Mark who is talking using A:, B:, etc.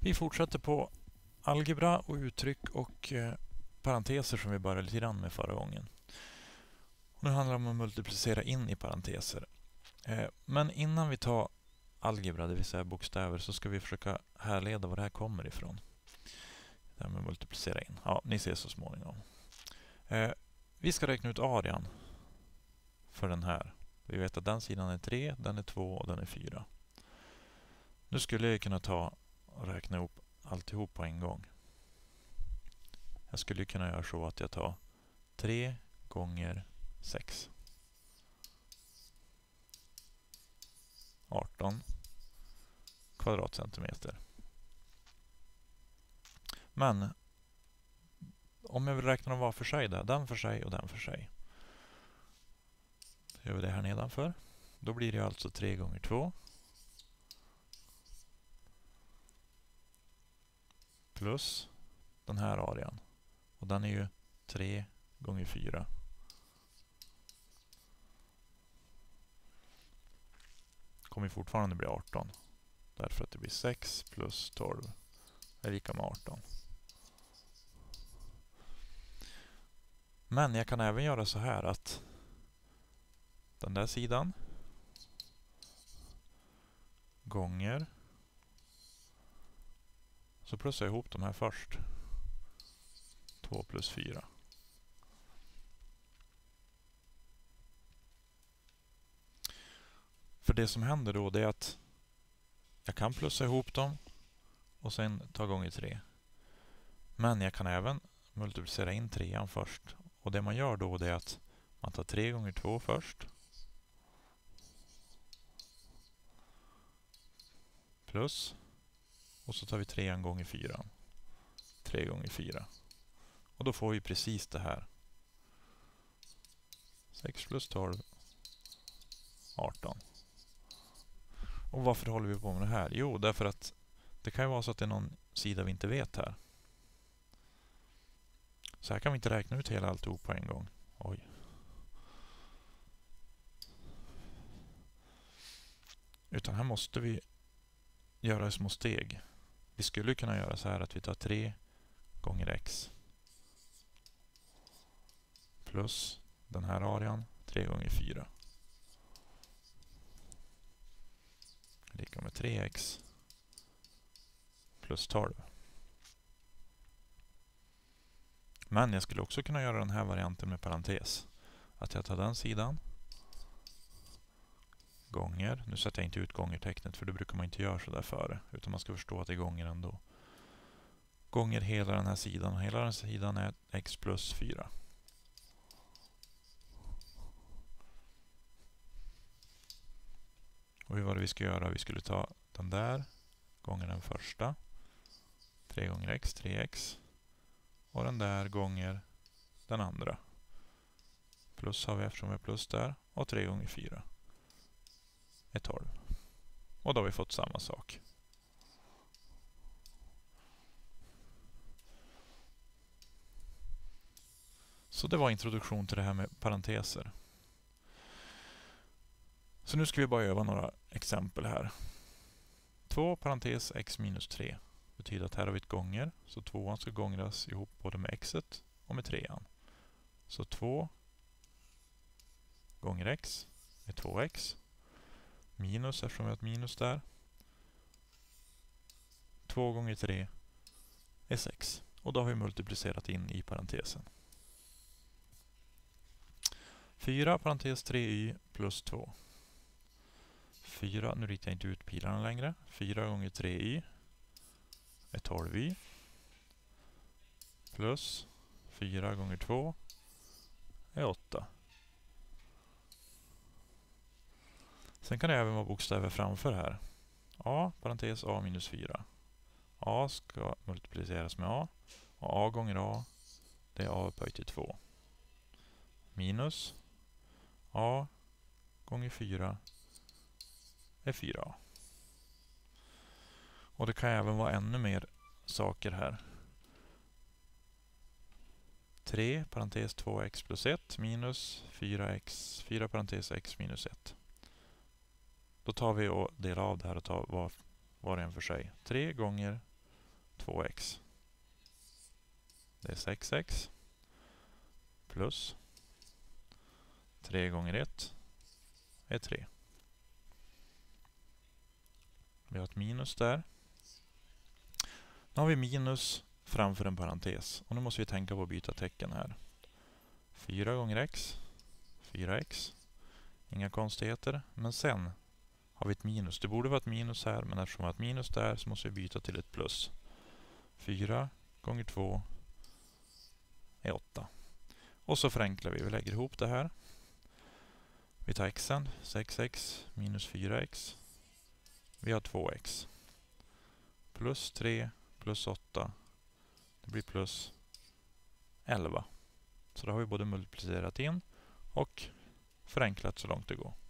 A: Vi fortsätter på algebra och uttryck och eh, parenteser som vi började lite grann med förra gången. Nu handlar det om att multiplicera in i parenteser. Eh, men innan vi tar algebra, det vill säga bokstäver, så ska vi försöka härleda var det här kommer ifrån. Det här med multiplicera in. Ja, ni ser så småningom. Eh, vi ska räkna ut arean för den här. Vi vet att den sidan är 3, den är 2 och den är 4. Nu skulle jag kunna ta och räkna ihop alltihop på en gång. Jag skulle kunna göra så att jag tar 3 gånger 6. 18 kvadratcentimeter. Men om jag vill räkna dem var för sig, där, den för sig och den för sig. Då gör vi det här nedanför. Då blir det alltså 3 gånger 2 plus den här arean. Och den är ju 3 gånger 4. Kommer fortfarande bli 18. Därför att det blir 6 plus 12 är lika med 18. Men jag kan även göra så här att den där sidan gånger så plussar jag ihop de här först. 2 plus 4. För det som händer då det är att jag kan plussa ihop dem och sen ta gånger 3. Men jag kan även multiplicera in trean först. Och det man gör då är att man tar 3 gånger 2 först. Plus och så tar vi trean gånger fyran. Tre gånger fyra. Och då får vi precis det här. 6 plus 12. 18. Och varför håller vi på med det här? Jo, därför att det kan ju vara så att det är någon sida vi inte vet här. Så här kan vi inte räkna ut hela alltihop på en gång. Oj. Utan här måste vi göra små steg. Vi skulle kunna göra så här att vi tar 3 gånger x plus den här arean 3 gånger 4 lika med 3x plus 12. Men jag skulle också kunna göra den här varianten med parentes. Att jag tar den sidan gånger. Nu sätter jag inte ut gångertecknet för det brukar man inte göra sådär före. Utan man ska förstå att det är gånger ändå. Gånger hela den här sidan. Hela den här sidan är x plus 4. Och hur var det vi skulle göra? Vi skulle ta den där gånger den första. 3 gånger x, 3x. Och den där gånger den andra. Plus har vi eftersom vi har plus där. Och 3 gånger 4 är 12. Och då har vi fått samma sak. Så det var introduktion till det här med parenteser. Så nu ska vi bara öva några exempel här. 2 parentes x minus 3 betyder att här har vi ett gånger, så tvåan ska gångras ihop både med xet och med trean. Så 2 gånger x är 2x minus eftersom vi har ett minus där. 2 gånger 3 är 6. Och då har vi multiplicerat in i parentesen. 4 parentes 3y plus 2. 4, nu ritar jag inte ut pilarna längre. 4 gånger 3y är 12y. Plus 4 gånger 2 är 8. Sen kan det även vara bokstäver framför här. A, parentes A minus 4. A ska multipliceras med A. Och A gånger A, det är A upphöjt till 2. Minus A gånger 4 är 4A. Och det kan även vara ännu mer saker här. 3 parentes 2x plus 1 minus 4x, 4 parentes x minus 1. Då tar vi och delar av det här och tar var, var och en för sig. 3 gånger 2x. Det är 6x plus 3 gånger 1 är 3. Vi har ett minus där. Nu har vi minus framför en parentes. Och nu måste vi tänka på att byta tecken här. 4 gånger x, 4x. Inga konstigheter. Men sen har vi ett minus. Det borde vara ett minus här, men eftersom vi har ett minus där så måste vi byta till ett plus. 4 gånger 2 är 8. Och så förenklar vi. Vi lägger ihop det här. Vi tar xen, 6x minus 4x. Vi har 2x. Plus 3 plus 8. Det blir plus 11. Så då har vi både multiplicerat in och förenklat så långt det går.